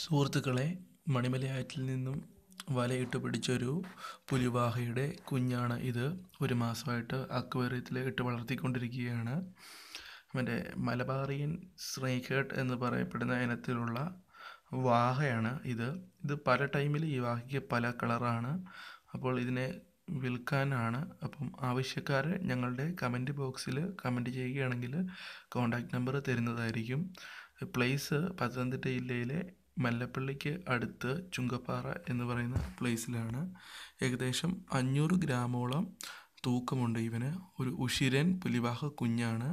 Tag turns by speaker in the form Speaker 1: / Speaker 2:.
Speaker 1: സുഹൃത്തുക്കളെ മണിമലയാറ്റിൽ നിന്നും വലയിട്ട് പിടിച്ചൊരു പുലിവാഹയുടെ കുഞ്ഞാണ് ഇത് ഒരു മാസമായിട്ട് അക്വേറിയത്തിൽ ഇട്ട് വളർത്തിക്കൊണ്ടിരിക്കുകയാണ് അവൻ്റെ മലബാറിയൻ സ്നേഹേട്ട് എന്ന് പറയപ്പെടുന്ന ഇനത്തിലുള്ള വാഹയാണ് ഇത് ഇത് പല ടൈമിൽ ഈ വാഹയ്ക്ക് പല കളറാണ് അപ്പോൾ ഇതിനെ വിൽക്കാനാണ് അപ്പം ആവശ്യക്കാർ ഞങ്ങളുടെ കമൻറ്റ് ബോക്സിൽ കമൻറ്റ് ചെയ്യുകയാണെങ്കിൽ കോൺടാക്റ്റ് നമ്പർ തരുന്നതായിരിക്കും പ്ലേസ് പത്തനംതിട്ട ജില്ലയിലെ മല്ലപ്പള്ളിക്ക് അടുത്ത് ചുങ്കപ്പാറ എന്ന് പറയുന്ന പ്ലേസിലാണ് ഏകദേശം അഞ്ഞൂറ് ഗ്രാമോളം തൂക്കമുണ്ട് ഇവന് ഒരു ഉശിരൻ പുലിവാഹ കുഞ്ഞാണ്